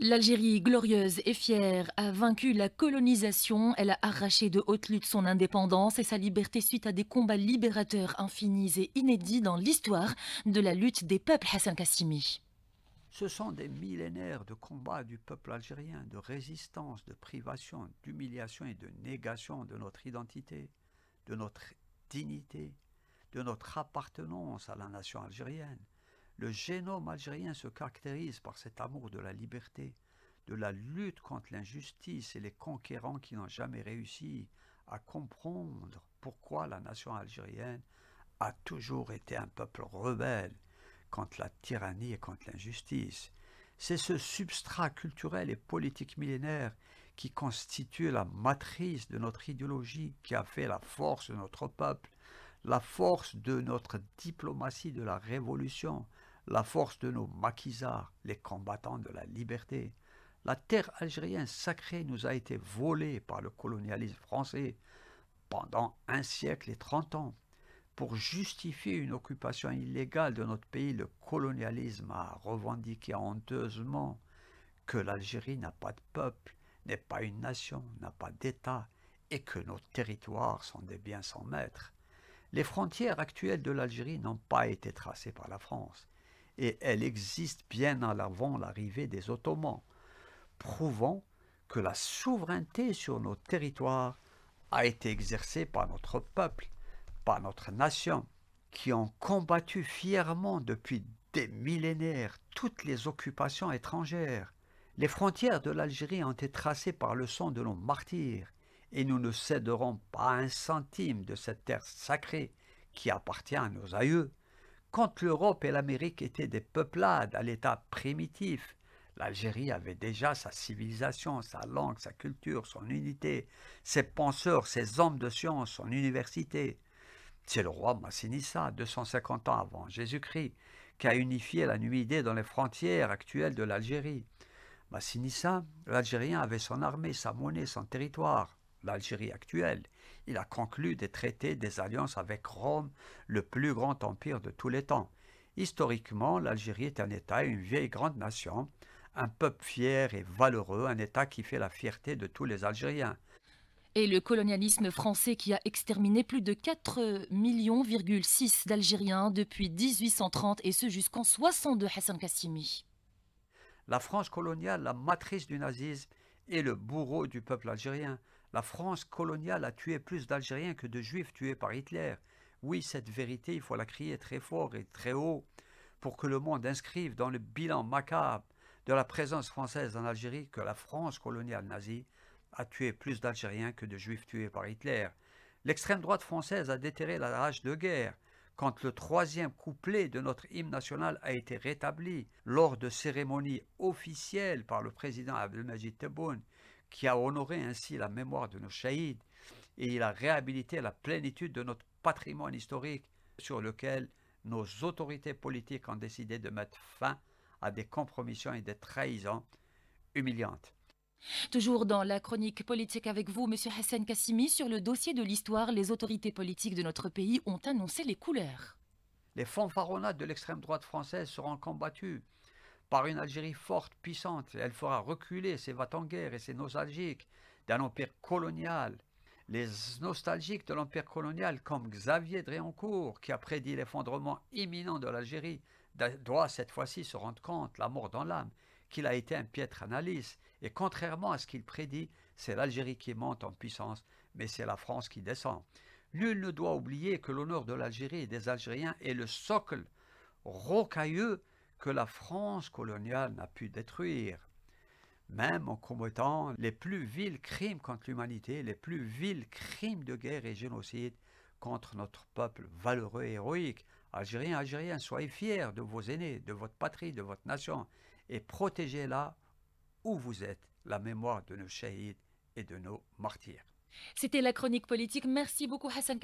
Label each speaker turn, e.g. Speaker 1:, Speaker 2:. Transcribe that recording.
Speaker 1: L'Algérie, glorieuse et fière, a vaincu la colonisation. Elle a arraché de haute lutte son indépendance et sa liberté suite à des combats libérateurs infinis et inédits dans l'histoire de la lutte des peuples Hassan Kassimi.
Speaker 2: Ce sont des millénaires de combats du peuple algérien, de résistance, de privation, d'humiliation et de négation de notre identité, de notre dignité, de notre appartenance à la nation algérienne, le génome algérien se caractérise par cet amour de la liberté, de la lutte contre l'injustice et les conquérants qui n'ont jamais réussi à comprendre pourquoi la nation algérienne a toujours été un peuple rebelle contre la tyrannie et contre l'injustice. C'est ce substrat culturel et politique millénaire qui constitue la matrice de notre idéologie, qui a fait la force de notre peuple la force de notre diplomatie de la révolution, la force de nos maquisards, les combattants de la liberté. La terre algérienne sacrée nous a été volée par le colonialisme français pendant un siècle et trente ans. Pour justifier une occupation illégale de notre pays, le colonialisme a revendiqué honteusement que l'Algérie n'a pas de peuple, n'est pas une nation, n'a pas d'État, et que nos territoires sont des biens sans maître. Les frontières actuelles de l'Algérie n'ont pas été tracées par la France, et elles existent bien avant l'arrivée des Ottomans, prouvant que la souveraineté sur nos territoires a été exercée par notre peuple, par notre nation, qui ont combattu fièrement depuis des millénaires toutes les occupations étrangères. Les frontières de l'Algérie ont été tracées par le sang de nos martyrs, et nous ne céderons pas un centime de cette terre sacrée qui appartient à nos aïeux. Quand l'Europe et l'Amérique étaient des peuplades à l'état primitif, l'Algérie avait déjà sa civilisation, sa langue, sa culture, son unité, ses penseurs, ses hommes de science, son université. C'est le roi Massinissa, 250 ans avant Jésus-Christ, qui a unifié la Numidée dans les frontières actuelles de l'Algérie. Massinissa, l'Algérien, avait son armée, sa monnaie, son territoire l'Algérie actuelle. Il a conclu des traités, des alliances avec Rome, le plus grand empire de tous les temps. Historiquement, l'Algérie est un État, une vieille grande nation, un peuple fier et valeureux, un État qui fait la fierté de tous les Algériens.
Speaker 1: Et le colonialisme français qui a exterminé plus de 4,6 millions d'Algériens depuis 1830 et ce jusqu'en 62, Hassan Kassimi.
Speaker 2: La France coloniale, la matrice du nazisme et le bourreau du peuple algérien, la France coloniale a tué plus d'Algériens que de Juifs tués par Hitler. Oui, cette vérité, il faut la crier très fort et très haut pour que le monde inscrive dans le bilan macabre de la présence française en Algérie que la France coloniale nazie a tué plus d'Algériens que de Juifs tués par Hitler. L'extrême droite française a déterré la rage de guerre quand le troisième couplet de notre hymne national a été rétabli lors de cérémonies officielles par le président Abdelmajid Tebboune qui a honoré ainsi la mémoire de nos shahid et il a réhabilité la plénitude de notre patrimoine historique sur lequel nos autorités politiques ont décidé de mettre fin à des compromissions et des trahisons humiliantes.
Speaker 1: Toujours dans la chronique politique avec vous, Monsieur Hassan Kassimi, sur le dossier de l'histoire, les autorités politiques de notre pays ont annoncé les couleurs.
Speaker 2: Les fanfaronnades de l'extrême droite française seront combattues par une Algérie forte, puissante. Elle fera reculer ses va en guerre et ses nostalgiques d'un empire colonial. Les nostalgiques de l'empire colonial, comme Xavier Dréancourt, qui a prédit l'effondrement imminent de l'Algérie, doit cette fois-ci se rendre compte, la mort dans l'âme, qu'il a été un piètre analyse. Et contrairement à ce qu'il prédit, c'est l'Algérie qui monte en puissance, mais c'est la France qui descend. Nul ne doit oublier que l'honneur de l'Algérie et des Algériens est le socle rocailleux que la France coloniale n'a pu détruire, même en commettant les plus vils crimes contre l'humanité, les plus vils crimes de guerre et génocide contre notre peuple valeureux et héroïque. Algériens, Algériens, soyez fiers de vos aînés, de votre patrie, de votre nation, et protégez-la où vous êtes, la mémoire de nos chahides et de nos martyrs.
Speaker 1: C'était la chronique politique. Merci beaucoup Hassan